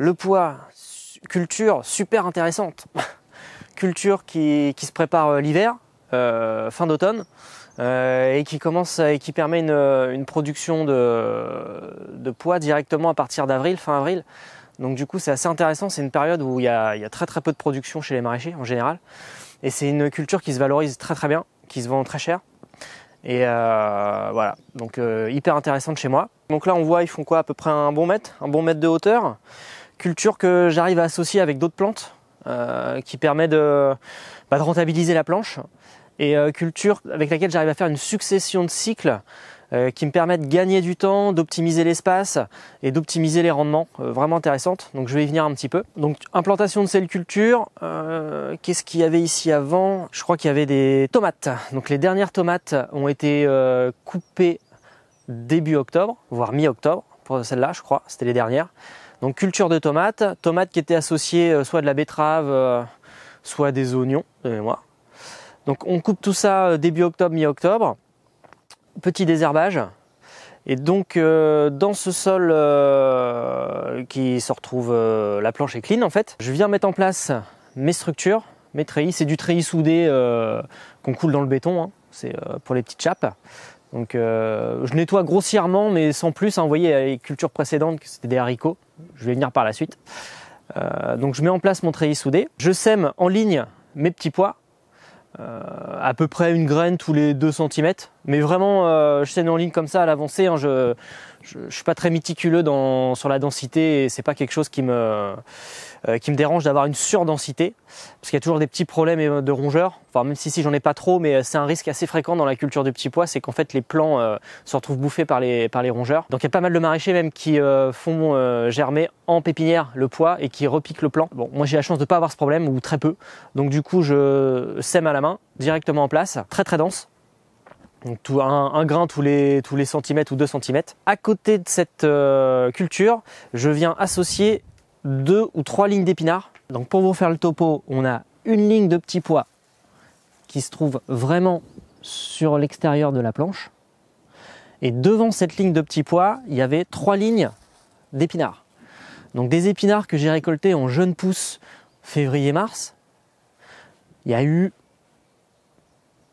le poids, culture super intéressante. culture qui, se prépare euh, l'hiver, euh, fin d'automne, euh, et qui commence et qui permet une, production de, de, poids directement à partir d'avril, fin avril. Donc du coup c'est assez intéressant, c'est une période où il y, a, très très peu de production chez les maraîchers en général. Et c'est une culture qui se valorise très très bien, qui se vend très cher. Et voilà, donc hyper intéressante chez moi. Donc là on voit ils font quoi à peu près un bon mètre, un bon mètre de hauteur culture que j'arrive à associer avec d'autres plantes, euh, qui permet bah, de, rentabiliser la planche, et euh, culture avec laquelle j'arrive à faire une succession de cycles euh, qui me permettent de gagner du temps, d'optimiser l'espace et d'optimiser les rendements, vraiment intéressante. Donc je vais y venir un petit peu. Donc implantation de celles culture, qu'est-ce qu'il y avait ici avant Je crois qu'il y avait des tomates. Donc les dernières tomates ont été coupées début octobre, voire mi-octobre pour celle là je crois, c'était les dernières. Donc culture de tomates, tomates qui étaient associées euh, soit de la betterave, euh, soit des oignons de mémoire. Donc on coupe tout ça euh, début octobre, mi-octobre. Petit désherbage. Et donc dans ce sol qui se retrouve, la planche est clean en fait, je viens mettre en place mes structures, mes treillis. C'est du treillis soudé qu'on coule dans le béton, hein. c'est pour les petites chapes. Donc euh, je nettoie grossièrement, mais sans plus. Hein, vous voyez, les cultures précédentes, c'était des haricots. Je vais venir par la suite. Euh, donc je mets en place mon treillis soudé. Je sème en ligne mes petits pois. Euh, à peu près une graine tous les deux cm. Mais vraiment, je sème en ligne comme ça à l'avancée. Hein, je, je, je, suis pas très méticuleux sur la densité et c'est pas quelque chose qui me euh, qui me dérange d'avoir une surdensité parce qu'il y a toujours des petits problèmes euh, de rongeurs. Enfin même si j'en ai pas trop, mais euh, c'est un risque assez fréquent dans la culture du petit pois, c'est qu'en fait les plants se retrouvent bouffés par les par les rongeurs. Donc il y a pas mal de maraîchers même qui font germer en pépinière le pois et qui repiquent le plant. Bon moi j'ai la chance de pas avoir ce problème ou très peu, donc du coup je sème à la main directement en place, très très dense un, grain tous les, tous les centimètres ou deux centimètres. À côté de cette euh, culture, je viens associer deux ou trois lignes d'épinards. Donc pour vous faire le topo, on a une ligne de petits pois qui se trouve vraiment sur l'extérieur de la planche. Et devant cette ligne de petits pois, il y avait trois lignes d'épinards. Donc des épinards que j'ai récoltés en jeune pousse février-mars. Il y a eu,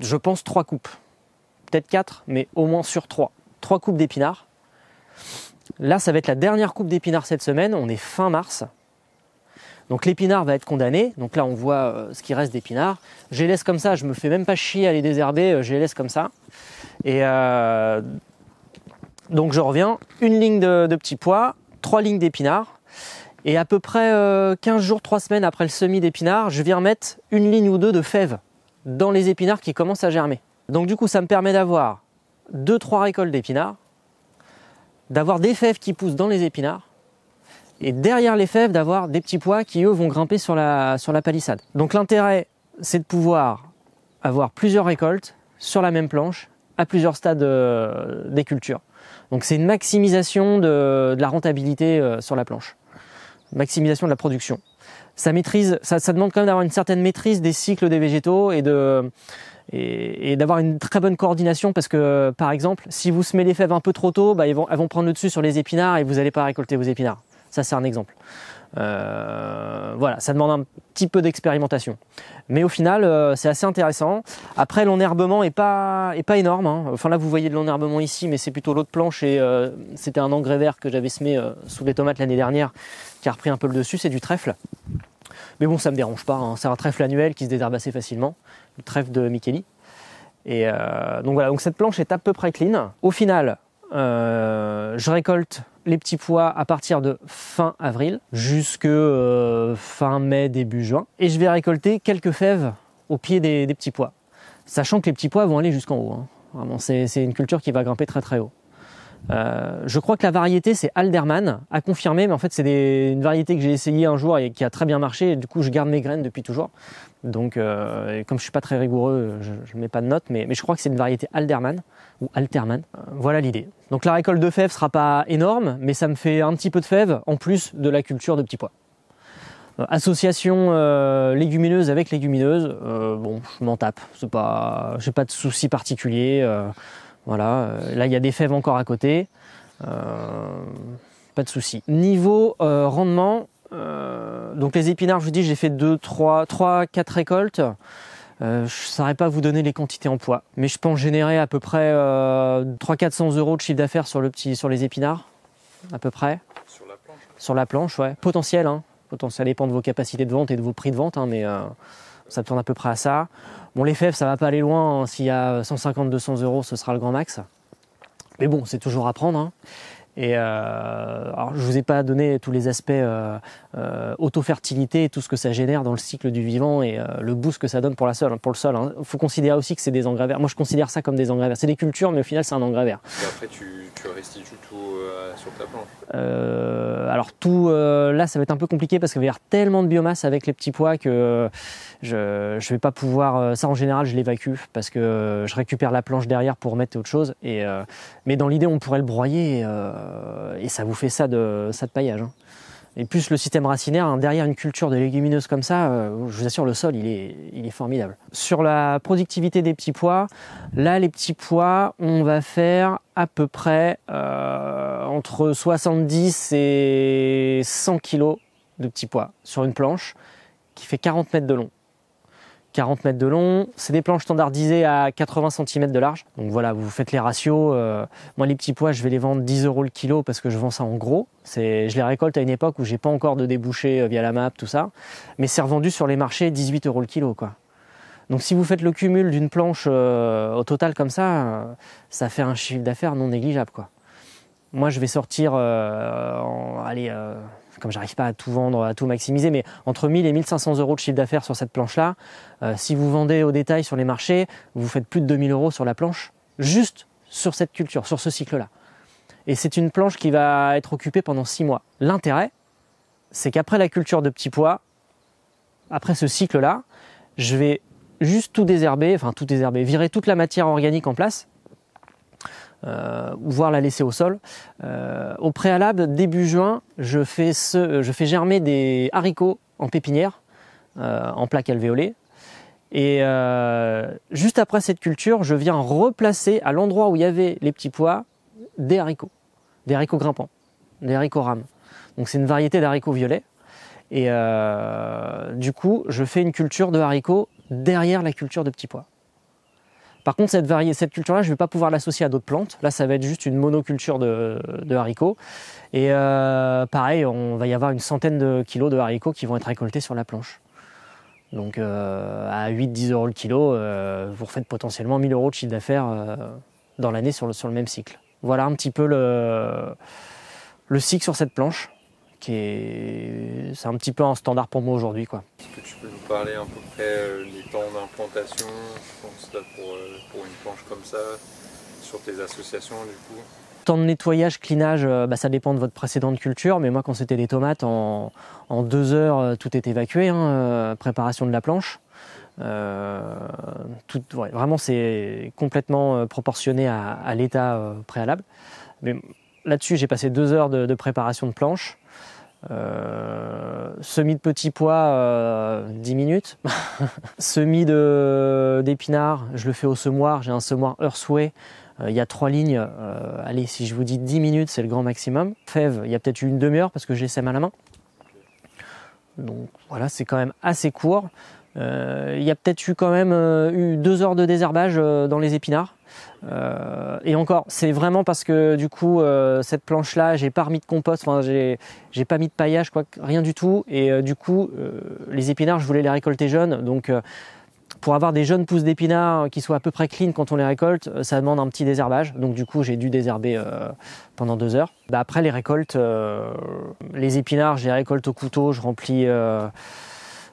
je pense, trois coupes peut-être 4, mais au moins sur 3. 3 coupes d'épinards. Là, ça va être la dernière coupe d'épinards cette semaine. On est fin mars. Donc l'épinard va être condamné. Donc là, on voit euh, ce qui reste d'épinards. Je les laisse comme ça. Je me fais même pas chier à les désherber. Euh, je les laisse comme ça. Et euh, donc je reviens. Une ligne de, petits pois, trois lignes d'épinards. Et à peu près 15 jours, 3 semaines après le semis d'épinards, je viens remettre une ligne ou deux de fèves dans les épinards qui commencent à germer. Donc du coup, ça me permet d'avoir 2-3 récoltes d'épinards, d'avoir des fèves qui poussent dans les épinards, et derrière les fèves, d'avoir des petits pois qui, eux, vont grimper sur la, sur la palissade. Donc l'intérêt, c'est de pouvoir avoir plusieurs récoltes sur la même planche, à plusieurs stades euh, des cultures. Donc c'est une maximisation de, la rentabilité euh, sur la planche, maximisation de la production. Ça maîtrise, ça demande quand même d'avoir une certaine maîtrise des cycles des végétaux et de et, d'avoir une très bonne coordination parce que par exemple si vous semez les fèves un peu trop tôt bah, elles, vont, prendre le dessus sur les épinards et vous n'allez pas récolter vos épinards ça c'est un exemple euh, voilà ça demande un petit peu d'expérimentation mais au final euh, c'est assez intéressant après l'enherbement est pas est pas énorme hein. enfin là vous voyez de l'enherbement ici mais c'est plutôt l'autre planche et euh, c'était un engrais vert que j'avais semé sous les tomates l'année dernière qui a repris un peu le dessus c'est du trèfle mais bon, ça me dérange pas. Hein. C'est un trèfle annuel qui se désherbe assez facilement, le trèfle de Micheli. Et euh, donc voilà, donc cette planche est à peu près clean. Au final, euh, je récolte les petits pois à partir de fin avril jusqu'à euh, fin mai, début juin. Et je vais récolter quelques fèves au pied des, petits pois. Sachant que les petits pois vont aller jusqu'en haut. Hein. c'est une culture qui va grimper très très haut. Euh, je crois que la variété c'est Alderman à confirmer, mais en fait c'est une variété que j'ai essayé un jour et qui a très bien marché. Et du coup, je garde mes graines depuis toujours. Donc, euh, comme je suis pas très rigoureux, je, ne mets pas de notes, mais, je crois que c'est une variété Alderman ou Alterman. Euh, voilà l'idée. Donc la récolte de fèves sera pas énorme, mais ça me fait un petit peu de fèves en plus de la culture de petits pois. Association légumineuse avec légumineuse, bon, je m'en tape, c'est pas, j'ai pas de souci particulier. Voilà, euh, là il y a des fèves encore à côté. Euh, pas de souci. Niveau euh, rendement, donc les épinards, je vous dis, j'ai fait 2, 3, 3, 4 récoltes. je ne saurais pas vous donner les quantités en poids, mais je pense générer à peu près euh, 300-400 euros de chiffre d'affaires sur, le petit, sur les épinards, à peu près. Sur la planche Sur la planche, ouais. Potentiel, hein. Potentiel, ça dépend de vos capacités de vente et de vos prix de vente, hein, mais ça tourne à peu près à ça. Bon, les fèves, ça va pas aller loin. Hein. S'il y a 150-200 euros, ce sera le grand max. Mais bon, c'est toujours à prendre. Hein. Et euh, alors, je vous ai pas donné tous les aspects euh, euh auto-fertilité, tout ce que ça génère dans le cycle du vivant et euh, le boost que ça donne pour la sol, hein, pour le sol. Il hein. faut considérer aussi que c'est des engrais verts. Moi, je considère ça comme des engrais verts. C'est des cultures, mais au final, c'est un engrais vert. Et après, tu, tu restitues tout euh, sur ta planche alors tout, là, ça va être un peu compliqué parce qu'il va y avoir tellement de biomasse avec les petits pois que je je vais pas pouvoir. ça, en général, je l'évacue parce que je récupère la planche derrière pour mettre autre chose. Et mais dans l'idée, on pourrait le broyer. Et, euh, et ça vous fait ça de, ça de paillage. Hein. Et plus le système racinaire, hein, derrière une culture de légumineuses comme ça, euh, je vous assure, le sol, il est, il est formidable. Sur la productivité des petits pois, là, les petits pois, on va faire à peu près euh, entre 70 et 100 kg de petits pois sur une planche qui fait 40 mètres de long. 40 mètres de long. C'est des planches standardisées à 80 cm de large. Donc voilà, vous faites les ratios. Euh, moi, les petits pois, je vais les vendre 10 euros le kilo parce que je vends ça en gros. C'est, je les récolte à une époque où j'ai pas encore de débouché euh, via la map, tout ça. Mais c'est revendu sur les marchés 18 euros le kilo, quoi. Donc si vous faites le cumul d'une planche euh, au total comme ça, ça fait un chiffre d'affaires non négligeable, quoi. Moi, je vais sortir, en, allez comme j'arrive pas à tout vendre, à tout maximiser, mais entre 1000 et 1500 euros de chiffre d'affaires sur cette planche-là, euh, si vous vendez au détail sur les marchés, vous faites plus de 2000 euros sur la planche, juste sur cette culture, sur ce cycle-là. Et c'est une planche qui va être occupée pendant 6 mois. L'intérêt, c'est qu'après la culture de petits pois, après ce cycle-là, je vais juste tout désherber, enfin tout désherber, virer toute la matière organique en place, euh, ou voire la laisser au sol. Euh, au préalable, début juin, je fais, euh, je fais germer des haricots en pépinière, en plaque alvéolée. Et juste après cette culture, je viens replacer à l'endroit où il y avait les petits pois des haricots, des haricots grimpants, des haricots rames. Donc c'est une variété d'haricots violets. Et du coup, je fais une culture de haricots derrière la culture de petits pois. Par contre, cette, cette culture-là, je ne vais pas pouvoir l'associer à d'autres plantes. Là, ça va être juste une monoculture de, haricots. Et euh, pareil, on va y avoir une centaine de kilos de haricots qui vont être récoltés sur la planche. Donc euh, à 8-10 euros le kilo, euh, vous refaites potentiellement 1000 euros de chiffre d'affaires dans l'année sur le, sur le même cycle. Voilà un petit peu le, le cycle sur cette planche qui c'est un petit peu un standard pour moi aujourd'hui. Quoi. Est-ce que tu peux nous parler à peu près des euh, temps d'implantation, euh, pour, une planche comme ça, sur tes associations du coup Temps de nettoyage, clinage, euh, bah, ça dépend de votre précédente culture, mais moi quand c'était des tomates, en, deux heures tout est évacué, hein, préparation de la planche. vraiment c'est complètement proportionné à, l'état préalable. Mais là-dessus j'ai passé deux heures de préparation de planche. Semi euh, semis de petits pois, 10 euh, minutes. semis d'épinards, je le fais au semoir, j'ai un semoir Earthway. Euh, il y a trois lignes, allez, si je vous dis 10 minutes, c'est le grand maximum. Fèves, il y a peut-être une demi-heure parce que j'ai les sème à la main. Donc voilà, c'est quand même assez court. Euh, il y a peut-être eu quand même euh, eu deux heures de désherbage euh, dans les épinards. et encore, c'est vraiment parce que du coup, euh, cette planche-là, j'ai pas remis de compost, enfin, j'ai, pas mis de paillage, quoi, rien du tout. Et du coup, les épinards, je voulais les récolter jeunes. Donc, pour avoir des jeunes pousses d'épinards qui soient à peu près clean quand on les récolte, ça demande un petit désherbage. Donc, du coup, j'ai dû désherber pendant deux heures. Bah, après les récoltes, les épinards, je les récolte au couteau, je remplis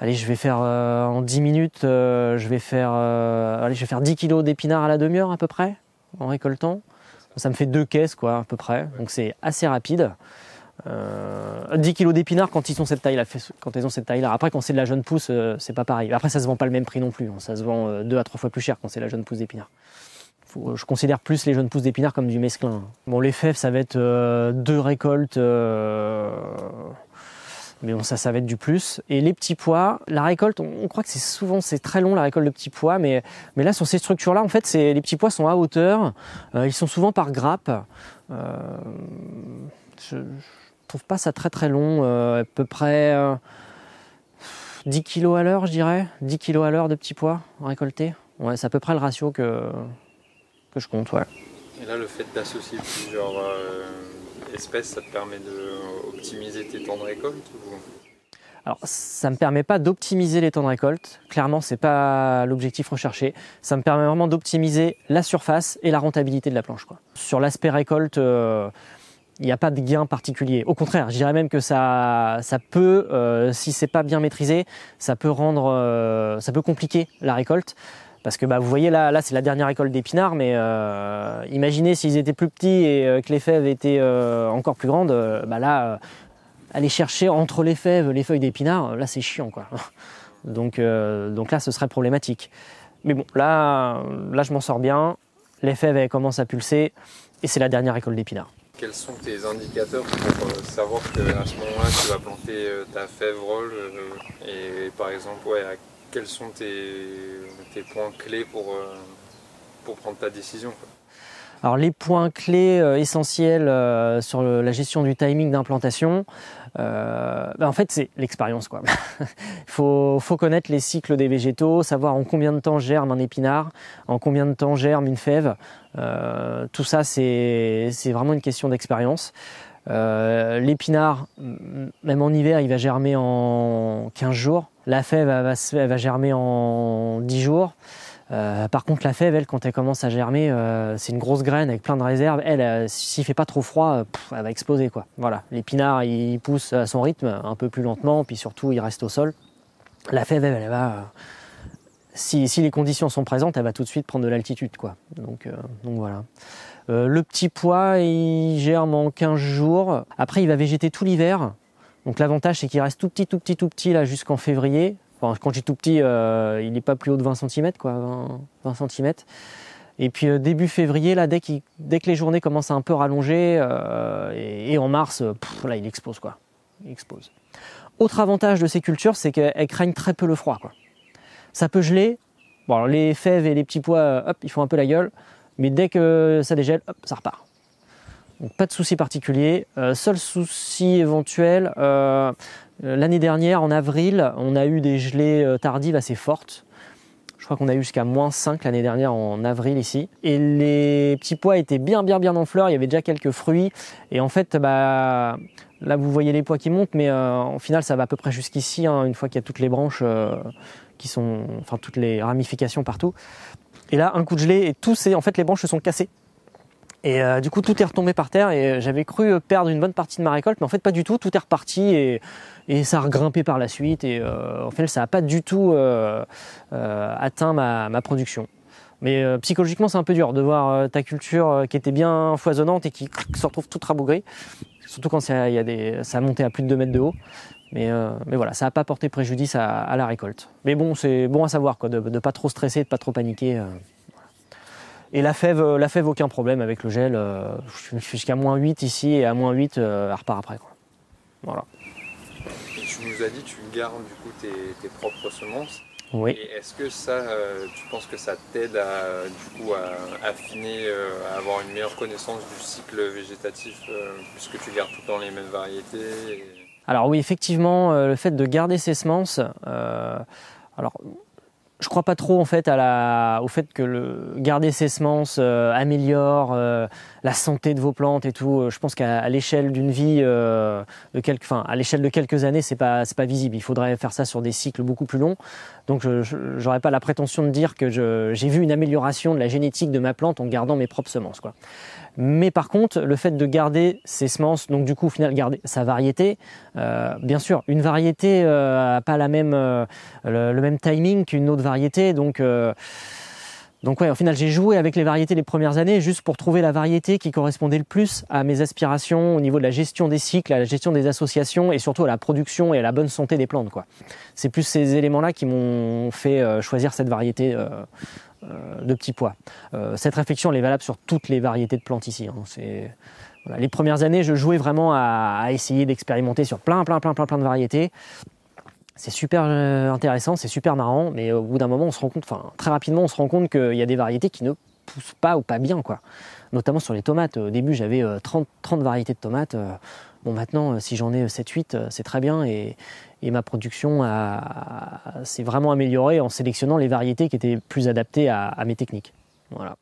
allez, je vais faire euh, en 10 minutes, euh, je vais faire, euh, allez, je vais faire 10 kilos d'épinards à la demi-heure à peu près, en récoltant. Ça me fait deux caisses, quoi, à peu près. Donc c'est assez rapide. 10 kilos d'épinards quand ils ont cette taille-là. Quand ils ont cette taille-là. Après, quand c'est de la jeune pousse, c'est pas pareil. Après, ça se vend pas le même prix non plus. Hein. Ça se vend deux à trois fois plus cher quand c'est la jeune pousse d'épinards. Je considère plus les jeunes pousses d'épinards comme du mesclin. Bon, les fèves, ça va être deux récoltes mais bon, ça, ça va être du plus. Et les petits pois, la récolte, on, croit que c'est souvent, c'est très long la récolte de petits pois, mais, mais là, sur ces structures-là, en fait, les petits pois sont à hauteur, euh, ils sont souvent par grappe. Euh, je, trouve pas ça très très long, euh, à peu près 10 kilos à l'heure, je dirais. 10 kilos à l'heure de petits pois récoltés. Ouais, c'est à peu près le ratio que, que je compte, Et là, le fait d'associer plusieurs espèce, ça te permet d'optimiser tes temps de récolte Alors, ça me permet pas d'optimiser les temps de récolte. Clairement, ce n'est pas l'objectif recherché. Ça me permet vraiment d'optimiser la surface et la rentabilité de la planche. Sur l'aspect récolte, euh, il n'y a pas de gain particulier. Au contraire, je dirais même que ça, peut, si euh, si c'est pas bien maîtrisé, ça peut rendre, euh, ça peut compliquer la récolte. Parce que bah, vous voyez là, là c'est la dernière école d'épinards, mais euh, imaginez s'ils étaient plus petits et euh, que les fèves étaient euh, encore plus grandes, bah là, aller chercher entre les fèves les feuilles d'épinards, là c'est chiant quoi. donc, donc là ce serait problématique. Mais bon, là, là je m'en sors bien, les fèves elles commencent à pulser et c'est la dernière école d'épinards. Quels sont tes indicateurs pour savoir qu'à ce moment-là tu vas planter ta fève et par exemple ouais, quels sont tes, points clés pour, euh, prendre ta décision Alors les points clés euh, essentiels euh, sur la gestion du timing d'implantation, ben, en fait c'est l'expérience quoi. Il faut, faut, connaître les cycles des végétaux, savoir en combien de temps germe un épinard, en combien de temps germe une fève. tout ça c'est vraiment une question d'expérience. L'épinard, même en hiver, il va germer en 15 jours, la fève, va, germer en 10 jours. Euh, par contre, la fève, elle, quand elle commence à germer, euh, c'est une grosse graine avec plein de réserves. Elle, euh, fait pas trop froid, euh, elle va exploser, quoi. Voilà. L'épinard, il pousse à son rythme, un peu plus lentement, puis surtout, il reste au sol. La fève, va. Si, les conditions sont présentes, elle va tout de suite prendre de l'altitude, quoi. Donc, voilà. le petit pois, il germe en 15 jours. Après, il va végéter tout l'hiver. Donc l'avantage, c'est qu'il reste tout petit, tout petit, tout petit là jusqu'en février. quand je dis tout petit, euh, il n'est pas plus haut de 20 cm, quoi, 20, cm. Et puis euh, début février, là, dès, dès, que les journées commencent à un peu rallonger, euh, et, en mars, là, il explose, quoi. Il explose. Autre avantage de ces cultures, c'est qu'elles craignent très peu le froid, quoi. Ça peut geler. les fèves et les petits pois, hop, ils font un peu la gueule. Mais dès que ça dégèle, hop, ça repart pas de souci particulier. Euh, seul souci éventuel, euh, euh, l'année dernière, en avril, on a eu des gelées tardives assez fortes. Je crois qu'on a eu jusqu'à moins 5 l'année dernière en avril ici. Et les petits pois étaient bien, bien, bien en fleurs. Il y avait déjà quelques fruits. Et en fait, bah, là, vous voyez les pois qui montent, mais en final, ça va à peu près jusqu'ici, hein, une fois qu'il y a toutes les branches qui sont, enfin, toutes les ramifications partout. Et là, un coup de gelée et tous, en fait, les branches se sont cassées. Et euh, du coup, tout est retombé par terre et j'avais cru perdre une bonne partie de ma récolte, mais en fait, pas du tout. Tout est reparti et, et ça a regrimpé par la suite. Et en euh, fait, ça n'a pas du tout euh, euh, atteint ma, ma, production. Mais psychologiquement, c'est un peu dur de voir ta culture qui était bien foisonnante et qui se retrouve toute rabougrie. Surtout quand ça, y a des, ça a monté à plus de 2 mètres de haut. Mais, mais voilà, ça n'a pas porté préjudice à, à, la récolte. Mais bon, c'est bon à savoir quoi, de ne pas trop stresser, de ne pas trop paniquer. Et la fève, euh, la fève, aucun problème avec le gel. Euh, jusqu'à moins 8 ici et à moins 8, elle euh, repart après. Quoi. Voilà. Et tu nous as dit tu gardes du coup tes, propres semences. Oui. est-ce que ça, tu penses que ça t'aide à, affiner, à avoir une meilleure connaissance du cycle végétatif, puisque tu gardes tout le temps les mêmes variétés Alors oui, effectivement, le fait de garder ses semences, alors je crois pas trop en fait à la, au fait que le, garder ses semences euh, améliore euh, la santé de vos plantes et tout. Euh, je pense qu'à l'échelle d'une vie, euh, de quelques, enfin, à l'échelle de quelques années, c'est pas c'est pas visible. Il faudrait faire ça sur des cycles beaucoup plus longs. Donc, je n'aurais pas la prétention de dire que j'ai vu une amélioration de la génétique de ma plante en gardant mes propres semences. Quoi. Mais par contre, le fait de garder ses semences, donc du coup, au final, garder sa variété, euh, bien sûr, une variété a pas la même le, le, même timing qu'une autre variété, donc donc ouais, au final, j'ai joué avec les variétés les premières années juste pour trouver la variété qui correspondait le plus à mes aspirations au niveau de la gestion des cycles, à la gestion des associations et surtout à la production et à la bonne santé des plantes. C'est plus ces éléments-là qui m'ont fait euh, choisir cette variété euh, euh, de petits pois. cette réflexion, elle est valable sur toutes les variétés de plantes ici. Hein. Les premières années, je jouais vraiment à, à essayer d'expérimenter sur plein, plein, plein, plein, plein de variétés c'est super euh, intéressant, c'est super marrant, mais au bout d'un moment, on se rend compte, enfin très rapidement, on se rend compte qu'il y a des variétés qui ne poussent pas ou pas bien, quoi. Notamment sur les tomates. Au début, j'avais 30, euh, variétés de tomates. Euh, bon, maintenant, si j'en ai 7-8, c'est très bien et, ma production s'est vraiment améliorée en sélectionnant les variétés qui étaient plus adaptées à, à mes techniques. Voilà.